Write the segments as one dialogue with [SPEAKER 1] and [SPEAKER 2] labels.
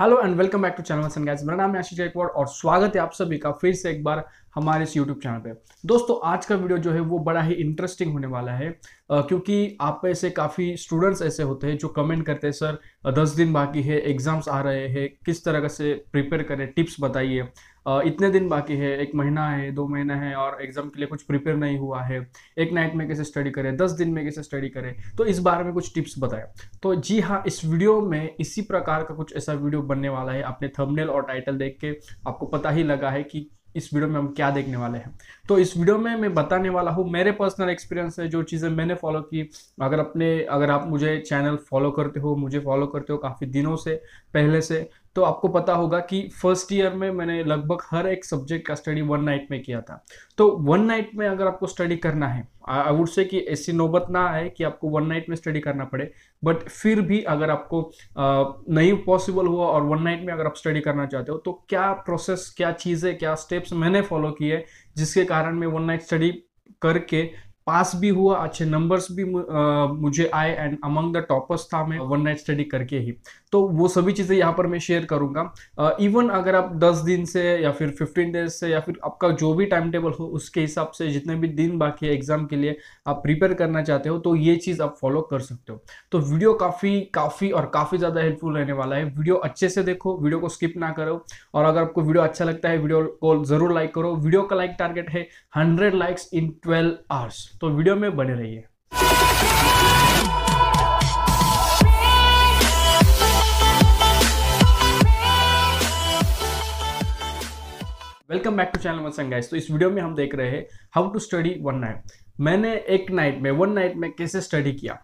[SPEAKER 1] Hello and welcome back to channel guys मेरा नाम है आशीष जयकवाड़ और स्वागत है आप सभी का फिर से एक बार हमारे इस यूट्यूब चैनल पे दोस्तों आज का वीडियो जो है वो बड़ा ही इंटरेस्टिंग होने वाला है आ, क्योंकि आप में से काफ़ी स्टूडेंट्स ऐसे होते हैं जो कमेंट करते हैं सर दस दिन बाकी है एग्जाम्स आ रहे हैं किस तरह से प्रिपेयर करें टिप्स बताइए इतने दिन बाकी है एक महीना है दो महीना है और एग्जाम के लिए कुछ प्रिपेयर नहीं हुआ है एक नाइट में कैसे स्टडी करें दस दिन में कैसे स्टडी करें तो इस बारे में कुछ टिप्स बताया तो जी हाँ इस वीडियो में इसी प्रकार का कुछ ऐसा वीडियो बनने वाला है आपने थंबनेल और टाइटल देख के आपको पता ही लगा है कि इस वीडियो में हम क्या देखने वाले हैं तो इस वीडियो में मैं बताने वाला हूँ मेरे पर्सनल एक्सपीरियंस है जो चीज़ें मैंने फॉलो की अगर अपने अगर आप मुझे चैनल फॉलो करते हो मुझे फॉलो करते हो काफ़ी दिनों से पहले से तो आपको पता होगा कि फर्स्ट ईयर में मैंने लगभग हर एक सब्जेक्ट का स्टडी वन नाइट में किया था तो वन नाइट में अगर आपको स्टडी करना है आई वुड से कि ऐसी नौबत ना आए कि आपको वन नाइट में स्टडी करना पड़े बट फिर भी अगर आपको नहीं पॉसिबल हुआ और वन नाइट में अगर आप स्टडी करना चाहते हो तो क्या प्रोसेस क्या चीज़ें क्या स्टेप्स मैंने फॉलो किए जिसके कारण मैं वन नाइट स्टडी करके पास भी हुआ अच्छे नंबर्स भी मुझे आए एंड अमंग द टॉपर्स था मैं वन नाइट स्टडी करके ही तो वो सभी चीज़ें यहाँ पर मैं शेयर करूँगा इवन अगर आप 10 दिन से या फिर 15 डेज से या फिर आपका जो भी टाइम टेबल हो उसके हिसाब से जितने भी दिन बाकी है एग्ज़ाम के लिए आप प्रिपेयर करना चाहते हो तो ये चीज़ आप फॉलो कर सकते हो तो वीडियो काफ़ी काफ़ी और काफ़ी ज़्यादा हेल्पफुल रहने वाला है वीडियो अच्छे से देखो वीडियो को स्किप ना करो और अगर आपको वीडियो अच्छा लगता है वीडियो को ज़रूर लाइक करो वीडियो का लाइक टारगेट है hundred likes in twelve hours तो वीडियो में बने रहिए welcome back to channel guys तो इस वीडियो में हम देख रहे हैं how to study one night मैंने एक नाइट में वन नाइट में कैसे स्टडी किया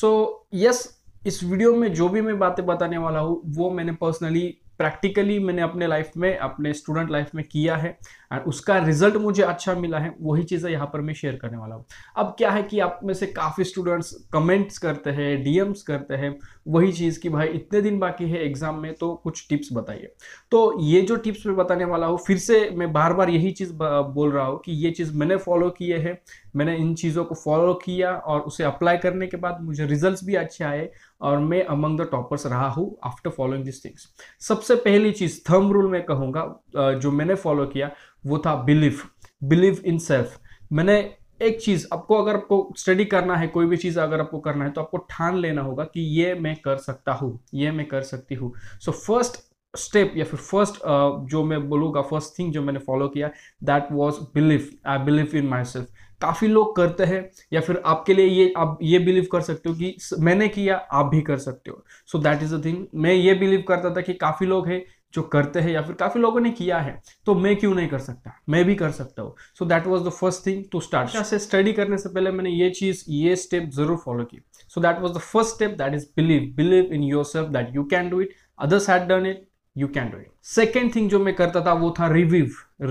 [SPEAKER 1] सो so, यस yes, इस वीडियो में जो भी मैं बातें बताने वाला हूँ वो मैंने पर्सनली प्रैक्टिकली मैंने अपने लाइफ में अपने स्टूडेंट लाइफ में किया है और उसका रिजल्ट मुझे अच्छा मिला है वही चीज़ें यहाँ पर मैं शेयर करने वाला हूँ अब क्या है कि आप में से काफ़ी स्टूडेंट्स कमेंट्स करते हैं डीएम्स करते हैं वही चीज़ कि भाई इतने दिन बाकी है एग्ज़ाम में तो कुछ टिप्स बताइए तो ये जो टिप्स मैं बताने वाला हूँ फिर से मैं बार बार यही चीज़ बोल रहा हूँ कि ये चीज़ मैंने फॉलो किए हैं मैंने इन चीज़ों को फॉलो किया और उसे अप्लाई करने के बाद मुझे रिजल्ट भी अच्छे आए और मैं अमंग द टॉपर्स रहा हूँ आफ्टर फॉलोइंग दिस थिंग्स सबसे पहली चीज़ थम रूल मैं कहूँगा जो मैंने फॉलो किया वो था बिलीफ बिलीव इन सेल्फ मैंने एक चीज़ आपको अगर आपको स्टडी करना है कोई भी चीज़ अगर आपको करना है तो आपको ठान लेना होगा कि ये मैं कर सकता हूं ये मैं कर सकती हूँ सो फर्स्ट स्टेप या फिर फर्स्ट uh, जो मैं बोलूँगा फर्स्ट थिंग जो मैंने फॉलो किया that was believe I believe in myself काफ़ी लोग करते हैं या फिर आपके लिए ये आप ये बिलीव कर सकते हो कि मैंने किया आप भी कर सकते हो so that is a thing मैं ये बिलीव करता था कि काफ़ी लोग हैं जो करते हैं या फिर काफी लोगों ने किया है तो मैं क्यों नहीं कर सकता मैं भी कर सकता हूँ so that was the first thing to start से स्टडी करने से पहले मैंने ये चीज ये स्टेप जरूर फॉलो की so that was the first step that is believe believe in yourself that you can do it others had done it you can do it second thing जो मैं करता था वो था रिव्यू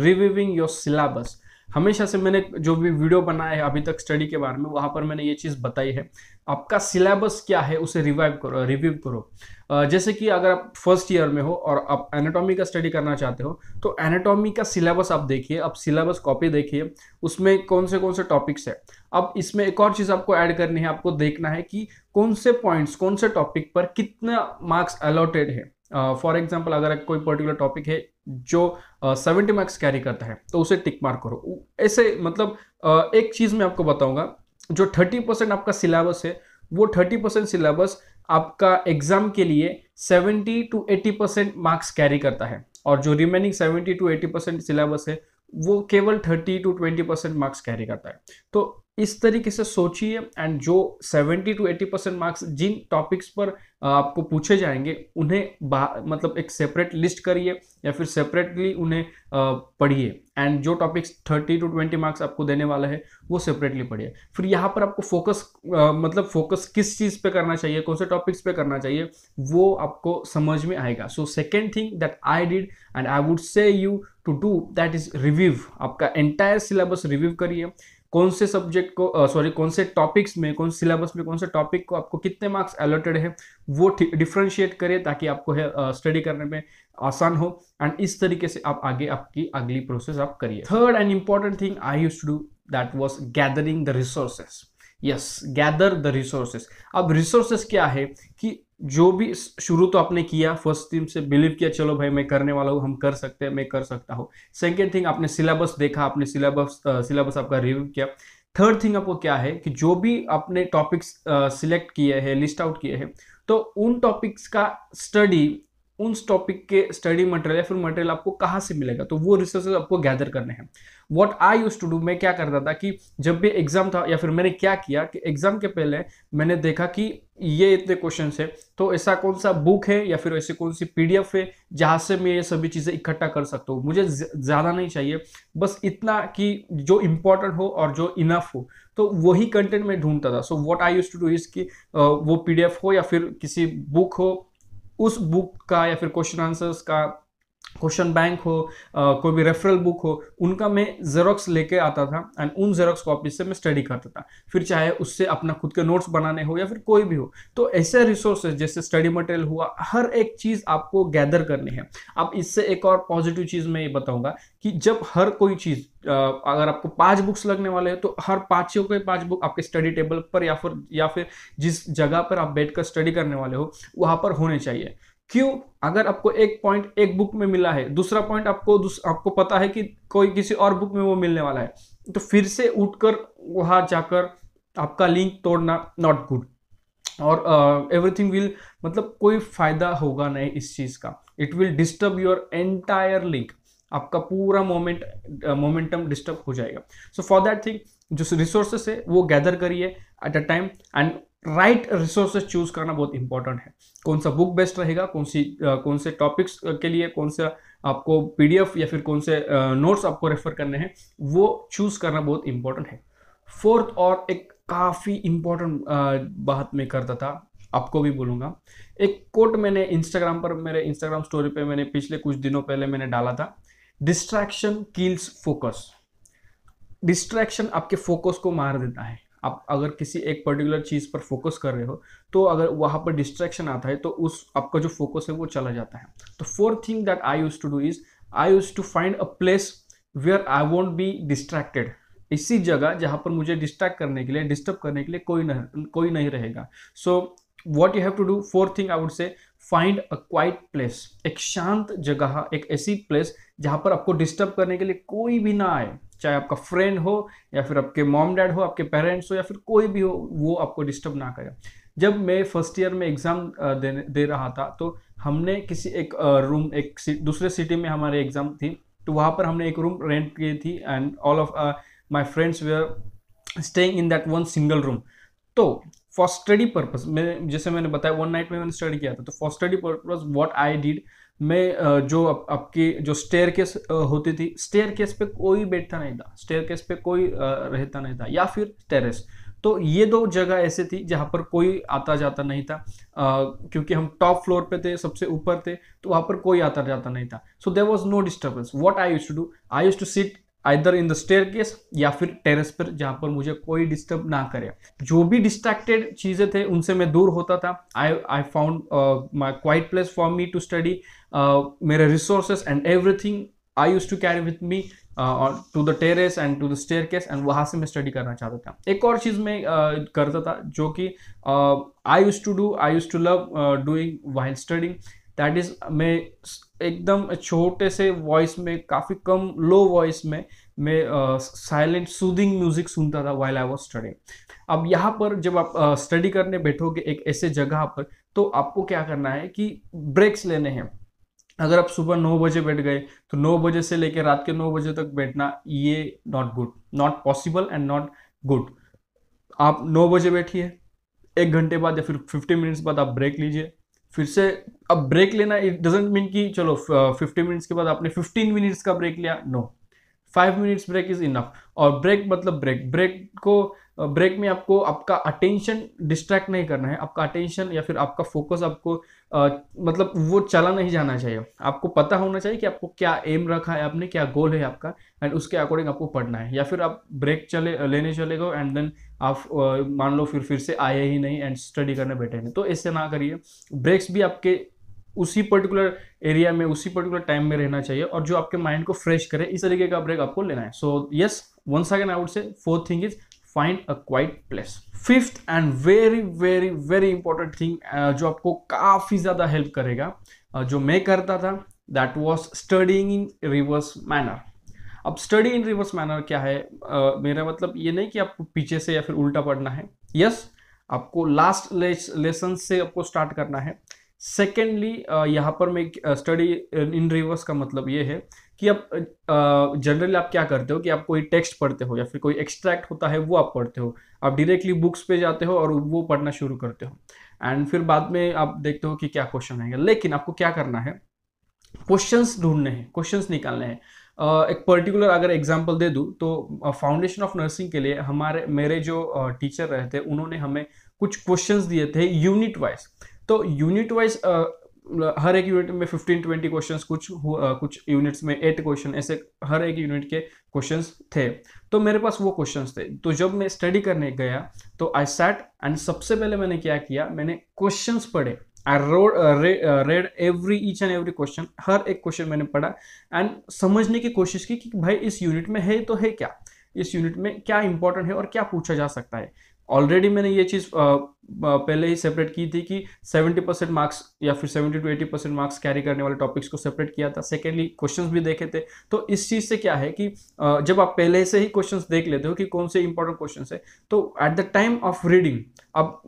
[SPEAKER 1] रिव्यूविंग योर सिलेबस हमेशा से मैंने जो भी वीडियो बनाया है अभी तक स्टडी के बारे में वहाँ पर मैंने ये चीज़ बताई है आपका सिलेबस क्या है उसे रिवाइव करो रिव्यू करो जैसे कि अगर आप फर्स्ट ईयर में हो और आप एनाटॉमी का स्टडी करना चाहते हो तो एनाटॉमी का सिलेबस आप देखिए आप सिलेबस कॉपी देखिए उसमें कौन से कौन से टॉपिक्स है अब इसमें एक और चीज़ आपको ऐड करनी है आपको देखना है कि कौन से पॉइंट्स कौन से टॉपिक पर कितना मार्क्स अलॉटेड है फॉर एग्जाम्पल अगर कोई पर्टिकुलर टॉपिक है जो सेवेंटी मार्क्स कैरी करता है तो उसे टिक मार्क करो ऐसे मतलब uh, एक चीज़ मैं आपको बताऊंगा जो थर्टी परसेंट आपका सिलेबस है वो थर्टी परसेंट सिलेबस आपका एग्जाम के लिए seventy to eighty percent marks carry करता है और जो remaining seventy to eighty percent syllabus है वो केवल thirty to twenty percent marks carry करता है तो इस तरीके से सोचिए एंड जो 70 टू 80 परसेंट मार्क्स जिन टॉपिक्स पर आपको पूछे जाएंगे उन्हें मतलब एक सेपरेट लिस्ट करिए या फिर सेपरेटली उन्हें पढ़िए एंड जो टॉपिक्स 30 टू 20 मार्क्स आपको देने वाला है वो सेपरेटली पढ़िए फिर यहाँ पर आपको फोकस मतलब फोकस किस चीज़ पे करना चाहिए कौन से टॉपिक्स पे करना चाहिए वो आपको समझ में आएगा so second thing that I did and I would say you to do that is review आपका एंटायर सिलेबस रिव्यू करिए कौन से सब्जेक्ट को सॉरी कौन से टॉपिक्स में कौन सिलेबस में कौन से टॉपिक को आपको कितने मार्क्स अलॉटेड है वो डिफ्रेंशिएट करें ताकि आपको स्टडी करने में आसान हो एंड इस तरीके से आप आगे आपकी अगली प्रोसेस आप करिए third and important thing I use to do that was gathering the resources yes gather the resources अब रिसोर्सेस क्या है कि जो भी शुरू तो आपने किया फर्स्ट थिंग से बिलीव किया चलो भाई मैं करने वाला हूँ हम कर सकते हैं मैं कर सकता हूँ सेकेंड थिंग आपने सिलेबस देखा आपने सिलेबस सिलेबस आपका रिव्यू किया थर्ड थिंग आपको क्या है कि जो भी आपने टॉपिक्स सिलेक्ट किए हैं लिस्ट आउट किए हैं तो उन टॉपिक्स का स्टडी उन टॉपिक के स्टडी मटेरियल या फिर मटेरियल आपको कहाँ से मिलेगा तो वो रिसोर्सेज आपको गैदर करने हैं what I use to do मैं क्या करता था कि जब भी एग्जाम था या फिर मैंने क्या किया कि एग्जाम के पहले मैंने देखा कि ये इतने क्वेश्चन है तो ऐसा कौन सा बुक है या फिर ऐसी कौन सी पीडीएफ है जहाँ से मैं ये सभी चीज़ें इकट्ठा कर सकता हूँ मुझे ज़्यादा नहीं चाहिए बस इतना कि जो इम्पोर्टेंट हो और जो इनफ हो तो वही कंटेंट मैं ढूंढता था so what I use to do is कि वो पीडीएफ हो या फिर किसी बुक हो उस बुक का या फिर क्वेश्चन आंसर्स का क्वेश्चन बैंक हो आ, कोई भी रेफरल बुक हो उनका मैं जेरोक्स लेके आता था एंड उन जेरोक्स कॉपी से मैं स्टडी करता था फिर चाहे उससे अपना खुद के नोट्स बनाने हो या फिर कोई भी हो तो ऐसे रिसोर्सेज जैसे स्टडी मटेरियल हुआ हर एक चीज़ आपको गैदर करनी है अब इससे एक और पॉजिटिव चीज़ मैं ये बताऊँगा कि जब हर कोई चीज़ अगर आपको पांच बुक्स लगने वाले हैं तो हर पांचों के पांच बुक आपके स्टडी टेबल पर या फिर या फिर जिस जगह पर आप बैठकर स्टडी करने वाले हो वहाँ पर होने चाहिए क्यों अगर आपको एक पॉइंट एक बुक में मिला है दूसरा पॉइंट आपको आपको पता है कि कोई किसी और बुक में वो मिलने वाला है तो फिर से उठकर वहां जाकर आपका लिंक तोड़ना नॉट गुड और एवरीथिंग विल मतलब कोई फायदा होगा नहीं इस चीज़ का it will disturb your entire link आपका पूरा मोमेंट मोमेंटम डिस्टर्ब हो जाएगा सो फॉर दैट थिंग जो रिसोर्सेस है वो गैदर करिए at a time and right right resources choose करना बहुत इंपॉर्टेंट है कौन सा बुक बेस्ट रहेगा कौन सी आ, कौन से टॉपिक्स के लिए कौन सा आपको पीडीएफ या फिर कौन से नोट्स आपको रेफर करने हैं वो चूज करना बहुत इंपॉर्टेंट है फोर्थ और एक काफ़ी इंपॉर्टेंट बात मैं करता था आपको भी बोलूंगा एक कोट मैंने इंस्टाग्राम पर मेरे इंस्टाग्राम स्टोरी पे मैंने पिछले कुछ दिनों पहले मैंने डाला था डिस्ट्रैक्शन किल्स फोकस डिस्ट्रैक्शन आपके फोकस को मार देता है आप अगर किसी एक पर्टिकुलर चीज़ पर फोकस कर रहे हो तो अगर वहाँ पर डिस्ट्रैक्शन आता है तो उस आपका जो फोकस है वो चला जाता है तो fourth thing that I use to do is I use to find a place where I won't be distracted इसी जगह जहाँ पर मुझे डिस्ट्रैक्ट करने के लिए डिस्टर्ब करने के लिए कोई नहीं कोई नहीं रहेगा so what you have to do fourth thing I would say find a quiet place एक शांत जगह एक ऐसी प्लेस जहाँ पर आपको डिस्टर्ब करने के लिए कोई भी ना आए चाहे आपका फ्रेंड हो या फिर आपके मॉम डैड हो आपके पेरेंट्स हो या फिर कोई भी हो वो आपको डिस्टर्ब ना करे जब मैं फर्स्ट ईयर में एग्ज़ाम दे रहा था तो हमने किसी एक रूम एक दूसरे सिटी में हमारे एग्ज़ाम थी तो वहाँ पर हमने एक रूम रेंट की थी and all of my friends were staying in that one single room तो फॉर स्टडी पर्पज मैं जैसे मैंने बताया वन नाइट में मैंने स्टडी किया था तो for study purpose what I did में जो आप, आपकी जो स्टेयर केस होती थी स्टेयर केस पे कोई बैठता नहीं था स्टेयर केस पे कोई रहता नहीं था या फिर टेरेस तो ये दो जगह ऐसे थी जहाँ पर कोई आता जाता नहीं था क्योंकि हम टॉप फ्लोर पे थे सबसे ऊपर थे तो वहाँ पर कोई आता जाता नहीं था so there was no disturbance what I use to do I use to sit either in the staircase या फिर टेरेस पर जहाँ पर मुझे कोई डिस्टर्ब ना करे जो भी डिस्ट्रैक्टेड चीज़ें थे उनसे मैं दूर होता था I I found my quiet place for me to study Uh, मेरे resources and everything I use to carry with me और to the terrace and to the staircase and वहाँ से मैं स्टडी करना चाहता था एक और चीज़ मैं uh, करता था जो कि I use to do I use to love doing while studying that is मैं एकदम छोटे से वॉइस में काफ़ी कम लो वॉइस में मैं साइलेंट सूदिंग म्यूजिक सुनता था वाइल आई वॉज स्टडिंग अब यहाँ पर जब आप स्टडी uh, करने बैठोगे एक ऐसे जगह पर तो आपको क्या करना है कि ब्रेक्स लेने हैं अगर आप सुबह नौ बजे बैठ गए तो नौ बजे से लेकर रात के नौ बजे तक बैठना ये not good not possible and not good आप नौ बजे बैठिए एक घंटे बाद या फिर फिफ्टी मिनट्स बाद आप ब्रेक लीजिए फिर से अब ब्रेक लेना इट डजेंट मीन कि चलो फिफ्टी मिनट्स uh, के बाद आपने फिफ्टीन मिनट्स का ब्रेक लिया no five minutes break is enough और ब्रेक मतलब ब्रेक ब्रेक को ब्रेक में आपको आपका अटेंशन डिस्ट्रैक्ट नहीं करना है आपका अटेंशन या फिर आपका फोकस आपको आ, मतलब वो चला नहीं जाना चाहिए आपको पता होना चाहिए कि आपको क्या एम रखा है आपने क्या गोल है आपका एंड उसके अकॉर्डिंग आपको पढ़ना है या फिर आप ब्रेक चले लेने चले गए एंड देन आप मान लो फिर फिर से आए ही नहीं एंड स्टडी करने बैठे नहीं तो ऐसे ना करिए ब्रेक्स भी आपके उसी पर्टिकुलर एरिया में उसी पर्टिकुलर टाइम में रहना चाहिए और जो आपके माइंड को फ्रेश करे इस तरीके का ब्रेक आपको लेना है so yes once second I would say fourth thing is find a quiet place fifth and very very very important thing जो आपको काफ़ी ज़्यादा हेल्प करेगा uh, जो मैं करता था that was studying in reverse manner अब स्टडी इन रिवर्स मैनर क्या है uh, मेरा मतलब ये नहीं कि आपको पीछे से या फिर उल्टा पढ़ना है यस yes, आपको लास्ट लेसन से आपको स्टार्ट करना है सेकेंडली uh, यहाँ पर मैं स्टडी इन रिवर्स का मतलब ये है कि आप जनरली आप क्या करते हो कि आप कोई टेक्स्ट पढ़ते हो या फिर कोई एक्सट्रैक्ट होता है वो आप पढ़ते हो आप डायरेक्टली बुक्स पे जाते हो और वो पढ़ना शुरू करते हो एंड फिर बाद में आप देखते हो कि क्या क्वेश्चन आएगा लेकिन आपको क्या करना है क्वेश्चंस ढूंढने हैं क्वेश्चंस निकालने हैं एक पर्टिकुलर अगर एग्जांपल दे दूँ तो फाउंडेशन ऑफ नर्सिंग के लिए हमारे मेरे जो टीचर रहे थे उन्होंने हमें कुछ क्वेश्चंस दिए थे यूनिट वाइज तो यूनिट वाइज मतलब हर एक यूनिट में फिफ्टीन ट्वेंटी क्वेश्चन कुछ हुआ, कुछ यूनिट्स में एट क्वेश्चन ऐसे हर एक यूनिट के क्वेश्चन थे तो मेरे पास वो क्वेश्चन थे तो जब मैं स्टडी करने गया तो आई सैट एंड सबसे पहले मैंने क्या किया मैंने क्वेश्चन पढ़े I rode read every each and every question हर एक क्वेश्चन मैंने पढ़ा एंड समझने की कोशिश की कि भाई इस यूनिट में है तो है क्या इस यूनिट में क्या इंपॉर्टेंट है और क्या पूछा जा सकता है ऑलरेडी मैंने ये चीज़ पहले ही सेपरेट की थी कि 70 परसेंट मार्क्स या फिर 70 टू 80 परसेंट मार्क्स कैरी करने वाले टॉपिक्स को सेपरेट किया था सेकेंडली क्वेश्चंस भी देखे थे तो इस चीज़ से क्या है कि जब आप पहले से ही क्वेश्चंस देख लेते हो कि कौन से इंपॉर्टेंट क्वेश्चन है तो at the time of reading अब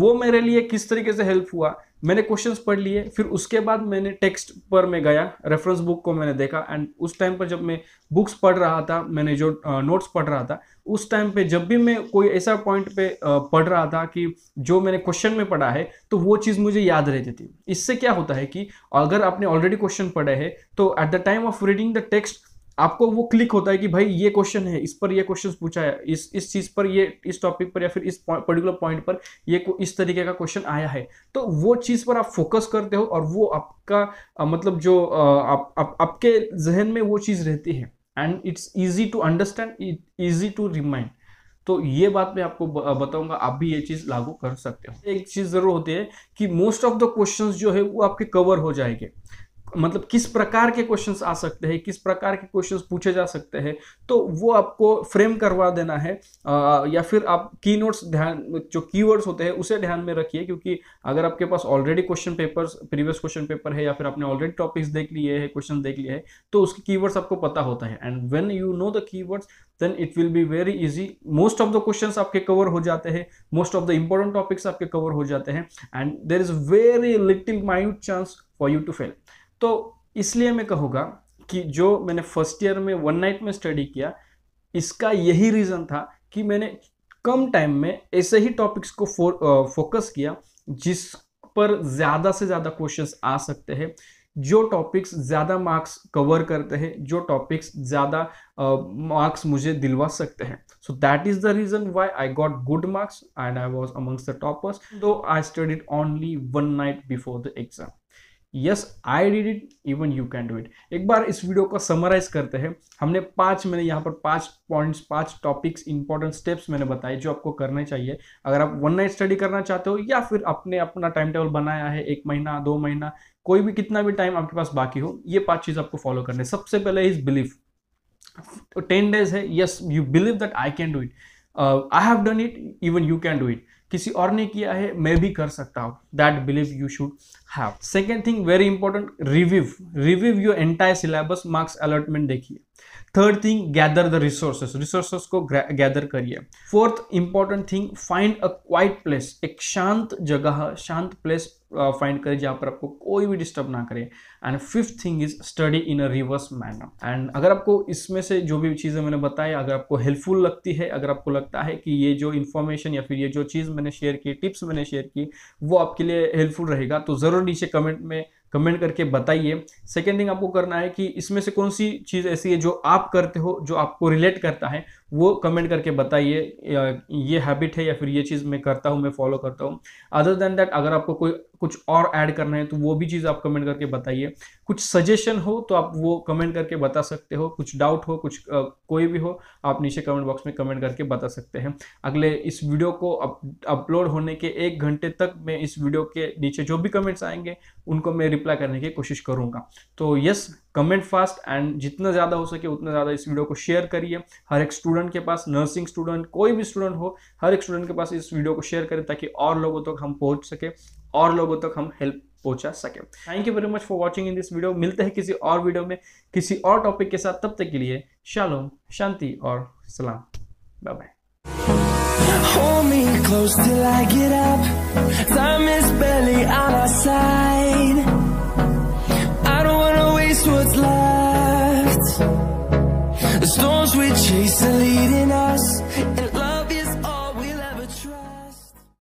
[SPEAKER 1] वो मेरे लिए किस तरीके से हेल्प हुआ मैंने क्वेश्चंस पढ़ लिए फिर उसके बाद मैंने टेक्स्ट पर मैं गया रेफरेंस बुक को मैंने देखा एंड उस टाइम पर जब मैं बुक्स पढ़ रहा था मैंने जो नोट्स पढ़ रहा था उस टाइम पे जब भी मैं कोई ऐसा पॉइंट पे पढ़ रहा था कि जो मैंने क्वेश्चन में पढ़ा है तो वो चीज़ मुझे याद रहती थी इससे क्या होता है कि अगर आपने ऑलरेडी क्वेश्चन पढ़े है तो at the time of reading the text आपको वो क्लिक होता है कि भाई ये क्वेश्चन है इस पर ये क्वेश्चन पूछा है इस इस चीज़ पर ये इस टॉपिक पर या फिर इस पर्टिकुलर पॉइंट पर ये इस तरीके का क्वेश्चन आया है तो वो चीज़ पर आप फोकस करते हो और वो आपका आ, मतलब जो आ, आप, आप, आपके जहन में वो चीज़ रहती है and it's easy to understand easy to remind तो ये बात मैं आपको बताऊंगा आप भी ये चीज़ लागू कर सकते हो एक चीज़ ज़रूर होती है कि मोस्ट ऑफ द क्वेश्चंस जो है वो आपके कवर हो जाएंगे मतलब किस प्रकार के क्वेश्चंस आ सकते हैं किस प्रकार के क्वेश्चंस पूछे जा सकते हैं तो वो आपको फ्रेम करवा देना है या फिर आप की नोट्स ध्यान जो कीवर्ड्स होते हैं उसे ध्यान में रखिए क्योंकि अगर आपके पास already question papers previous question paper है या फिर आपने ऑलरेडी टॉपिक्स देख लिए है क्वेश्चन देख लिए है तो उसके की आपको पता होता है and when you know the key then it will be very easy most of the question आपके कवर हो जाते हैं most of the important topics आपके कवर हो जाते हैं and there is very little minute chance for you to fail तो इसलिए मैं कहूँगा कि जो मैंने फर्स्ट ईयर में वन नाइट में स्टडी किया इसका यही रीज़न था कि मैंने कम टाइम में ऐसे ही टॉपिक्स को फोकस किया जिस पर ज़्यादा से ज़्यादा क्वेश्चंस आ सकते हैं जो टॉपिक्स ज़्यादा मार्क्स कवर करते हैं जो टॉपिक्स ज़्यादा मार्क्स मुझे दिलवा सकते हैं so that is the reason why I got good marks and I was amongst the toppers though I studied only one night before the exam yes I did it even you can do it एक बार इस video को summarise करते हैं हमने पांच मैंने यहाँ पर पांच पॉइंट्स पांच टॉपिक्स इंपॉर्टेंट स्टेप्स मैंने बताए जो आपको करने चाहिए अगर आप वन नाइट स्टडी करना चाहते हो या फिर आपने अपना टाइम टेबल बनाया है एक महीना दो महीना कोई भी कितना भी टाइम आपके पास बाकी हो ये पांच चीज़ आपको फॉलो करने सबसे पहले इज बिलीव टेन डेज है yes you believe that I can do it I have done it even you can do it किसी और ने किया है मैं भी कर सकता हूँ that believe you should have second thing very important review review your entire syllabus marks allotment देखिए third thing gather the resources resources को गैदर करिए fourth important thing find a quiet place एक शांत जगह शांत प्लेस फाइंड करें जहाँ पर आपको कोई भी डिस्टर्ब ना करे and fifth thing is study in a reverse manner and अगर आपको इसमें से जो भी चीज़ें मैंने बताई अगर आपको हेल्पफुल लगती है अगर आपको लगता है कि ये जो इन्फॉर्मेशन या फिर ये जो चीज़ मैंने शेयर की टिप्स मैंने शेयर की वो आपके लिए हेल्पफुल रहेगा तो ज़रूर नीचे कमेंट में कमेंट करके बताइए सेकेंड थिंग आपको करना है कि इसमें से कौन सी चीज़ ऐसी है जो आप करते हो जो आपको रिलेट करता है वो कमेंट करके बताइए ये हैबिट है या फिर ये चीज़ मैं करता हूँ मैं फॉलो करता हूँ अदर देन दैट अगर आपको कोई कुछ और ऐड करना है तो वो भी चीज़ आप कमेंट करके बताइए कुछ सजेशन हो तो आप वो कमेंट करके बता सकते हो कुछ डाउट हो कुछ आ, कोई भी हो आप नीचे कमेंट बॉक्स में कमेंट करके बता सकते हैं अगले इस वीडियो को अपलोड होने के एक घंटे तक मैं इस वीडियो के नीचे जो भी कमेंट्स आएंगे उनको मैं रिप्लाई करने की कोशिश करूँगा तो यस कमेंट फास्ट एंड जितना ज़्यादा हो सके उतना ज़्यादा इस वीडियो को शेयर करिए हर एक स्टूडेंट के पास नर्सिंग स्टूडेंट कोई भी स्टूडेंट हो हर एक स्टूडेंट के पास इस वीडियो को शेयर करें ताकि और लोगों तक हम पहुँच सके और लोगों तक हम हेल्प पहुंचा सके thank you very much for watching in this video मिलते हैं किसी और वीडियो में किसी और टॉपिक के साथ तब तक के लिए शालोम शांति और सलाम bye bye Hold me close till I get up. Time is barely on our side. storms we chase are leading us